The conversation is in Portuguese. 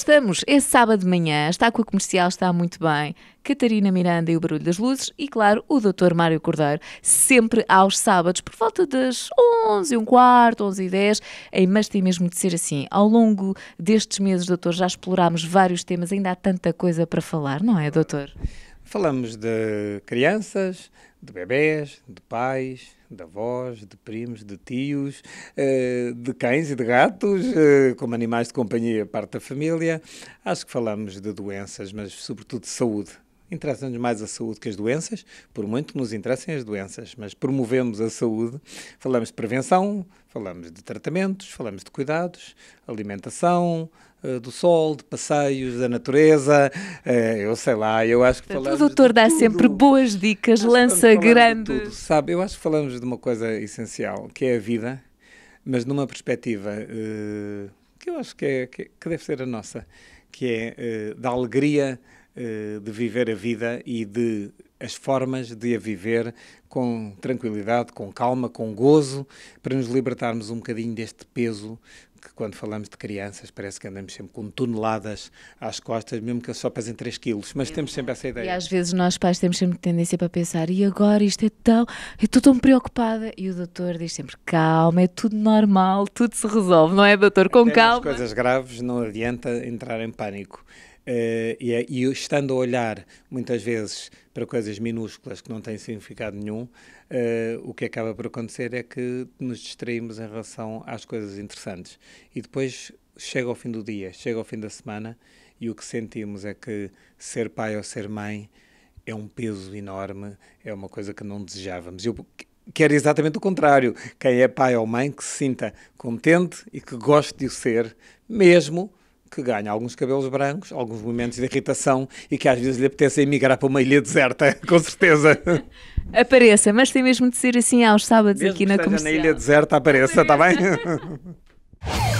estamos, é sábado de manhã, está com a comercial, está muito bem. Catarina Miranda e o Barulho das Luzes e, claro, o Dr. Mário Cordeiro, sempre aos sábados, por volta das 11 um quarto, 11 e 10, em, mas tem mesmo de ser assim. Ao longo destes meses, doutor, já explorámos vários temas, ainda há tanta coisa para falar, não é, doutor? Falamos de crianças, de bebés, de pais, de avós, de primos, de tios, eh, de cães e de gatos, eh, como animais de companhia, parte da família. Acho que falamos de doenças, mas sobretudo de saúde. Interessa-nos mais a saúde que as doenças, por muito que nos interessem as doenças, mas promovemos a saúde, falamos de prevenção, falamos de tratamentos, falamos de cuidados, alimentação, eh, do sol, de passeios, da natureza, eh, eu sei lá, eu acho que falamos. O doutor dá sempre boas dicas, acho lança grandes. Sabe, eu acho que falamos de uma coisa essencial, que é a vida, mas numa perspectiva eh, que eu acho que, é, que, deve ser a nossa, que é da alegria eh, de viver a vida e de as formas de a viver com tranquilidade, com calma, com gozo, para nos libertarmos um bocadinho deste peso que quando falamos de crianças parece que andamos sempre com toneladas às costas, mesmo que só pesem 3 quilos, mas é temos sempre essa ideia. E às vezes nós pais temos sempre tendência para pensar, e agora isto é tão, estou tão preocupada, e o doutor diz sempre, calma, é tudo normal, tudo se resolve, não é doutor? Com Até calma. coisas graves não adianta entrar em pânico. Eh, e, é, e, estando a olhar muitas vezes para coisas minúsculas que não têm significado nenhum, uh, o que acaba por acontecer é que nos distraímos em relação às coisas interessantes. E depois chega ao fim do dia, chega ao fim da semana, e o que sentimos é que ser pai ou ser mãe é um peso enorme, é uma coisa que não desejávamos. Eu quero exatamente o contrário. Quem é pai ou mãe que se sinta contente e que goste de o ser, mesmo que ganha alguns cabelos brancos, alguns momentos de irritação e que às vezes lhe apetece emigrar para uma ilha deserta, com certeza. Apareça, mas tem mesmo de ser assim aos sábados Mesmo aqui na comercial. na ilha deserta, apareça, está bem?